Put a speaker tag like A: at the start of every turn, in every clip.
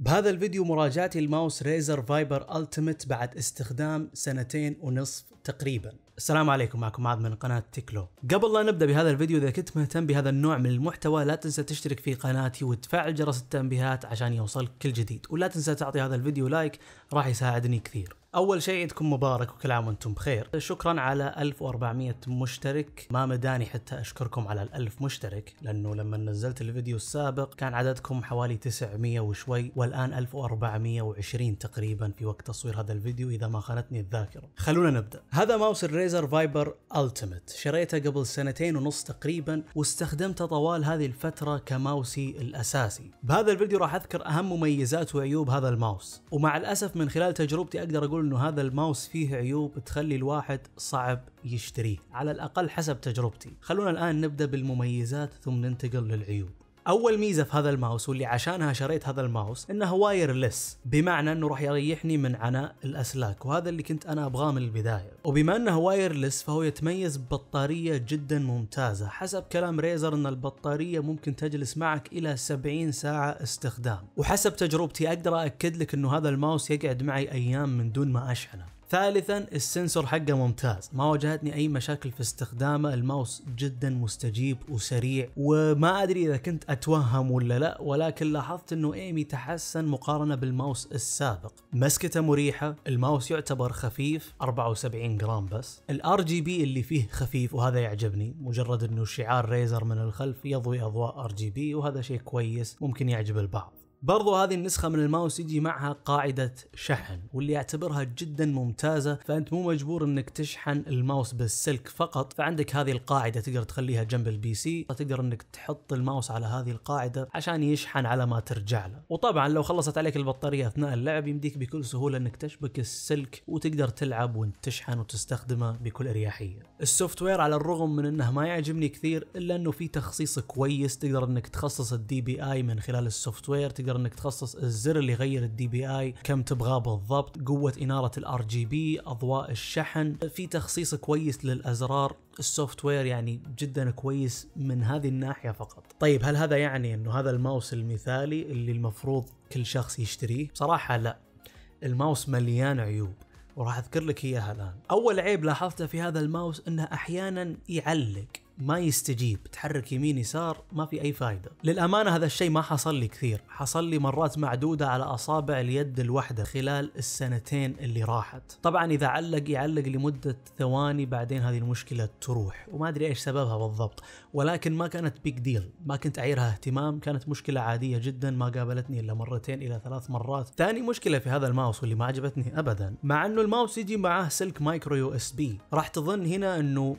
A: بهذا الفيديو مراجعتي الماوس ريزر فايبر التيمت بعد استخدام سنتين ونصف تقريبا السلام عليكم معكم عاد من قناة تيكلو قبل لا نبدأ بهذا الفيديو إذا كنت مهتم بهذا النوع من المحتوى لا تنسى تشترك في قناتي وتفعل جرس التنبيهات عشان يوصلك كل جديد ولا تنسى تعطي هذا الفيديو لايك راح يساعدني كثير اول شيء عيدكم مبارك وكل عام وانتم بخير شكرا على 1400 مشترك ما مداني حتى اشكركم على ال1000 مشترك لانه لما نزلت الفيديو السابق كان عددكم حوالي 900 وشوي والان 1420 تقريبا في وقت تصوير هذا الفيديو اذا ما خانتني الذاكره خلونا نبدا هذا ماوس الريزر فايبر التيمت شريته قبل سنتين ونص تقريبا واستخدمته طوال هذه الفتره كماوسي الاساسي بهذا الفيديو راح اذكر اهم مميزات وعيوب هذا الماوس ومع الاسف من خلال تجربتي اقدر اقول يقولون انه هذا الماوس فيه عيوب تخلي الواحد صعب يشتريه على الاقل حسب تجربتي خلونا الان نبدا بالمميزات ثم ننتقل للعيوب اول ميزه في هذا الماوس واللي عشانها شريت هذا الماوس انه وايرلس بمعنى انه راح يريحني من عناء الاسلاك وهذا اللي كنت انا ابغاه من البدايه وبما انه وايرلس فهو يتميز ببطاريه جدا ممتازه حسب كلام ريزر ان البطاريه ممكن تجلس معك الى 70 ساعه استخدام وحسب تجربتي اقدر اكد لك انه هذا الماوس يقعد معي ايام من دون ما اشحنه ثالثا السنسور حقه ممتاز ما واجهتني اي مشاكل في استخدامه الماوس جدا مستجيب وسريع وما ادري اذا كنت اتوهم ولا لا ولكن لاحظت انه ايمي تحسن مقارنه بالماوس السابق مسكته مريحه الماوس يعتبر خفيف 74 جرام بس الار جي بي اللي فيه خفيف وهذا يعجبني مجرد انه شعار ريزر من الخلف يضوي اضواء ار جي بي وهذا شيء كويس ممكن يعجب البعض برضو هذه النسخة من الماوس يجي معها قاعدة شحن واللي اعتبرها جدا ممتازة فأنت مو مجبور انك تشحن الماوس بالسلك فقط فعندك هذه القاعدة تقدر تخليها جنب البي سي فتقدر انك تحط الماوس على هذه القاعدة عشان يشحن على ما ترجع له وطبعا لو خلصت عليك البطارية اثناء اللعب يمديك بكل سهولة انك تشبك السلك وتقدر تلعب وانت تشحن وتستخدمه بكل اريحية السوفت وير على الرغم من انه ما يعجبني كثير الا انه في تخصيص كويس تقدر انك تخصص الدي بي اي من خلال السوفت وير تقدر تقدر انك تخصص الزر اللي يغير الدي بي اي كم تبغاه بالضبط قوه اناره الار جي بي اضواء الشحن في تخصيص كويس للازرار السوفت وير يعني جدا كويس من هذه الناحيه فقط طيب هل هذا يعني انه هذا الماوس المثالي اللي المفروض كل شخص يشتريه بصراحه لا الماوس مليان عيوب وراح اذكر لك اياها الان اول عيب لاحظته في هذا الماوس انه احيانا يعلق ما يستجيب تحرك يمين يسار ما في أي فائدة للأمانة هذا الشيء ما حصل لي كثير حصل لي مرات معدودة على أصابع اليد الواحدة خلال السنتين اللي راحت طبعا إذا علق يعلق لمدة ثواني بعدين هذه المشكلة تروح وما أدري إيش سببها بالضبط ولكن ما كانت بيج ديل ما كنت أعيرها اهتمام كانت مشكلة عادية جدا ما قابلتني إلا مرتين إلى ثلاث مرات ثاني مشكلة في هذا الماوس واللي ما عجبتني أبدا مع أنه الماوس يجي معاه سلك مايكرو يو اس بي راح تظن هنا أنه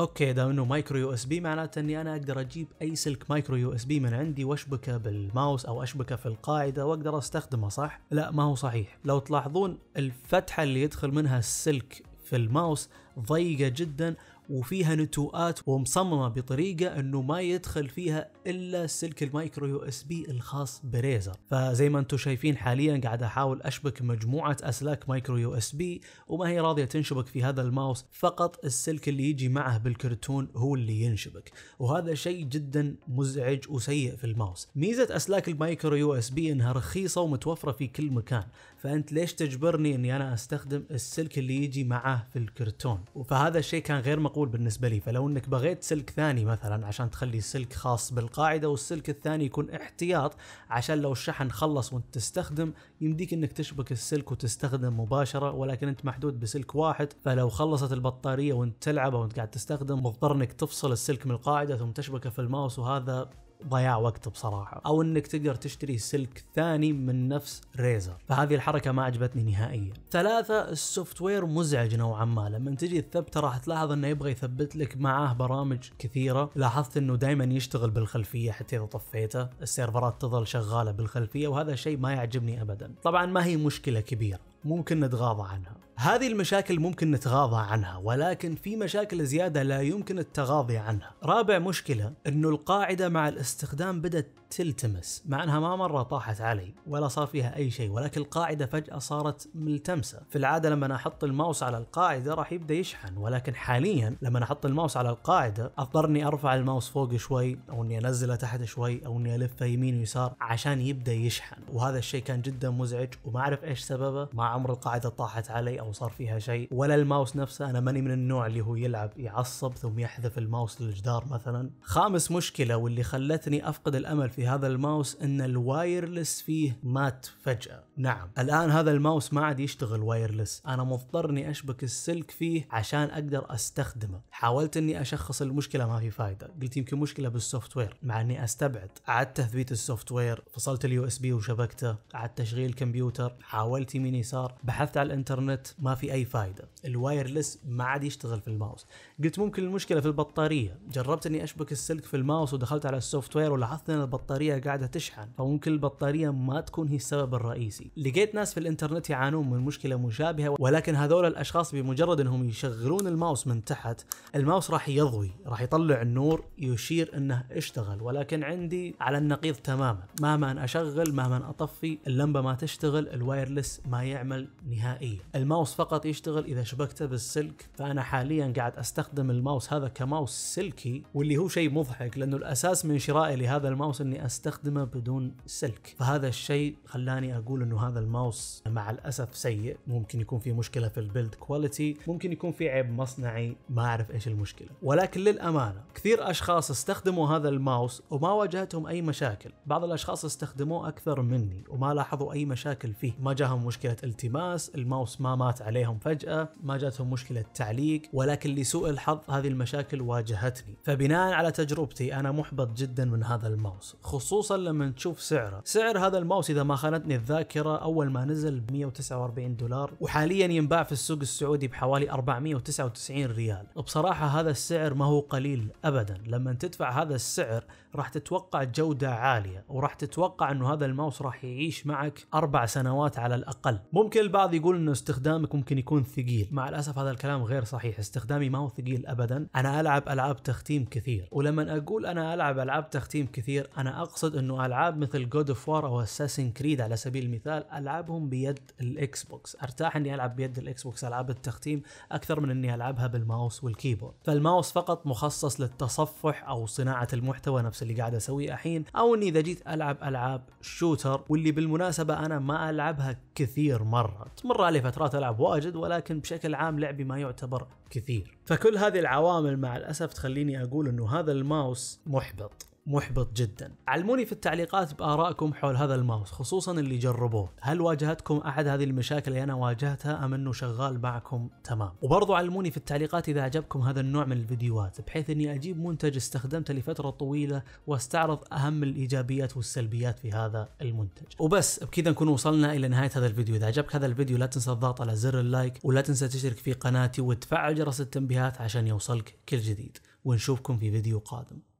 A: اوكي دام انه مايكرو يو اس بي معناته اني انا اقدر اجيب اي سلك مايكرو يو اس بي من عندي واشبكه بالماوس او اشبكه في القاعده واقدر استخدمه صح؟ لا ما هو صحيح، لو تلاحظون الفتحه اللي يدخل منها السلك في الماوس ضيقه جدا وفيها نتوءات ومصممه بطريقه انه ما يدخل فيها الا السلك المايكرو يو اس بي الخاص بريزر فزي ما انتم شايفين حاليا قاعد احاول اشبك مجموعه اسلاك مايكرو يو اس بي وما هي راضيه تنشبك في هذا الماوس فقط السلك اللي يجي معه بالكرتون هو اللي ينشبك وهذا شيء جدا مزعج وسيء في الماوس ميزه اسلاك المايكرو يو اس بي انها رخيصه ومتوفره في كل مكان فانت ليش تجبرني اني انا استخدم السلك اللي يجي معه في الكرتون فهذا الشيء كان غير مقبول بالنسبه لي فلو انك بغيت سلك ثاني مثلا عشان تخلي السلك خاص بالقلب القاعده والسلك الثاني يكون احتياط عشان لو الشحن خلص وانت تستخدم يمديك انك تشبك السلك وتستخدم مباشره ولكن انت محدود بسلك واحد فلو خلصت البطاريه وانت تلعب وانت قاعد تستخدم مضطر انك تفصل السلك من القاعده ثم تشبكه في الماوس وهذا ضياع وقت بصراحه او انك تقدر تشتري سلك ثاني من نفس ريزر فهذه الحركه ما عجبتني نهائيا ثلاثه السوفت وير مزعج نوعا ما لما تجي تثبته راح تلاحظ انه يبغى يثبت لك معاه برامج كثيره لاحظت انه دائما يشتغل بالخلفيه حتى اذا طفيته السيرفرات تظل شغاله بالخلفيه وهذا شيء ما يعجبني ابدا طبعا ما هي مشكله كبيره ممكن نتغاضى عنها هذه المشاكل ممكن نتغاضى عنها ولكن في مشاكل زيادة لا يمكن التغاضي عنها رابع مشكلة أنه القاعدة مع الاستخدام بدأت تلتمس مع أنها ما مرة طاحت علي ولا صار فيها أي شيء ولكن القاعدة فجأة صارت ملتمسة في العادة لما أنا أحط الماوس على القاعدة راح يبدأ يشحن ولكن حاليا لما أنا أحط الماوس على القاعدة أضطر أني أرفع الماوس فوق شوي أو أني أنزله تحت شوي أو أني ألفه يمين ويسار عشان يبدأ يشحن وهذا الشيء كان جدا مزعج وما أعرف إيش سببه ما عمر القاعدة طاحت علي أو او صار فيها شيء ولا الماوس نفسه انا ماني من النوع اللي هو يلعب يعصب ثم يحذف الماوس للجدار مثلا خامس مشكله واللي خلتني افقد الامل في هذا الماوس ان الوايرلس فيه مات فجاه نعم الان هذا الماوس ما عاد يشتغل وايرلس انا مضطر اني اشبك السلك فيه عشان اقدر استخدمه حاولت اني اشخص المشكله ما في فايده قلت يمكن مشكله بالسوفت وير مع اني استبعد اعدت تثبيت السوفت وير فصلت اليو اس بي وشبكته اعدت تشغيل الكمبيوتر حاولت يمين يسار بحثت على الانترنت ما في اي فائده الوايرلس ما عاد يشتغل في الماوس قلت ممكن المشكله في البطاريه جربت اني اشبك السلك في الماوس ودخلت على السوفت وير ولاحظت ان البطاريه قاعده تشحن فممكن البطاريه ما تكون هي السبب الرئيسي لقيت ناس في الانترنت يعانون من مشكله مشابهه ولكن هذول الاشخاص بمجرد انهم يشغلون الماوس من تحت الماوس راح يضوي راح يطلع النور يشير انه اشتغل ولكن عندي على النقيض تماما مهما أن اشغل مهما أن اطفي اللمبه ما تشتغل الوايرلس ما يعمل نهائيا الماوس الماوس فقط يشتغل اذا شبكته بالسلك فانا حاليا قاعد استخدم الماوس هذا كماوس سلكي واللي هو شيء مضحك لانه الاساس من شرائي لهذا الماوس اني استخدمه بدون سلك فهذا الشيء خلاني اقول انه هذا الماوس مع الاسف سيء ممكن يكون في مشكله في البيلد كواليتي ممكن يكون في عيب مصنعي ما اعرف ايش المشكله ولكن للامانه كثير اشخاص استخدموا هذا الماوس وما واجهتهم اي مشاكل بعض الاشخاص استخدموه اكثر مني وما لاحظوا اي مشاكل فيه ما جاهم مشكله التماس الماوس ما ماشي مات عليهم فجأة ما جاتهم مشكلة تعليق ولكن لسوء الحظ هذه المشاكل واجهتني فبناء على تجربتي أنا محبط جدا من هذا الماوس خصوصا لما تشوف سعره سعر هذا الماوس إذا ما خانتني الذاكرة أول ما نزل ب 149 دولار وحاليا ينباع في السوق السعودي بحوالي 499 ريال بصراحة هذا السعر ما هو قليل أبدا لما تدفع هذا السعر راح تتوقع جودة عالية وراح تتوقع أنه هذا الماوس راح يعيش معك أربع سنوات على الأقل ممكن البعض يقول أنه استخدام استخدامك ممكن يكون ثقيل مع الأسف هذا الكلام غير صحيح استخدامي ما هو ثقيل أبدا أنا ألعب ألعاب تختيم كثير ولما أقول أنا ألعب ألعاب تختيم كثير أنا أقصد أنه ألعاب مثل جود اوف وار أو اساسن كريد على سبيل المثال ألعبهم بيد الإكس بوكس أرتاح أني ألعب بيد الإكس بوكس ألعاب التختيم أكثر من أني ألعبها بالماوس والكيبورد فالماوس فقط مخصص للتصفح أو صناعة المحتوى نفس اللي قاعد أسويه الحين أو أني إذا جيت ألعب ألعاب شوتر واللي بالمناسبة أنا ما ألعبها كثير مرة تمر علي فترات ألعب العاب واجد ولكن بشكل عام لعبي ما يعتبر كثير فكل هذه العوامل مع الاسف تخليني اقول انه هذا الماوس محبط محبط جدا علموني في التعليقات بآرائكم حول هذا الماوس خصوصا اللي جربوه هل واجهتكم أحد هذه المشاكل اللي أنا واجهتها أم أنه شغال معكم تمام وبرضو علموني في التعليقات إذا عجبكم هذا النوع من الفيديوهات بحيث أني أجيب منتج استخدمته لفترة طويلة واستعرض أهم الإيجابيات والسلبيات في هذا المنتج وبس بكذا نكون وصلنا إلى نهاية هذا الفيديو إذا عجبك هذا الفيديو لا تنسى الضغط على زر اللايك ولا تنسى تشترك في قناتي وتفعل جرس التنبيهات عشان يوصلك كل جديد ونشوفكم في فيديو قادم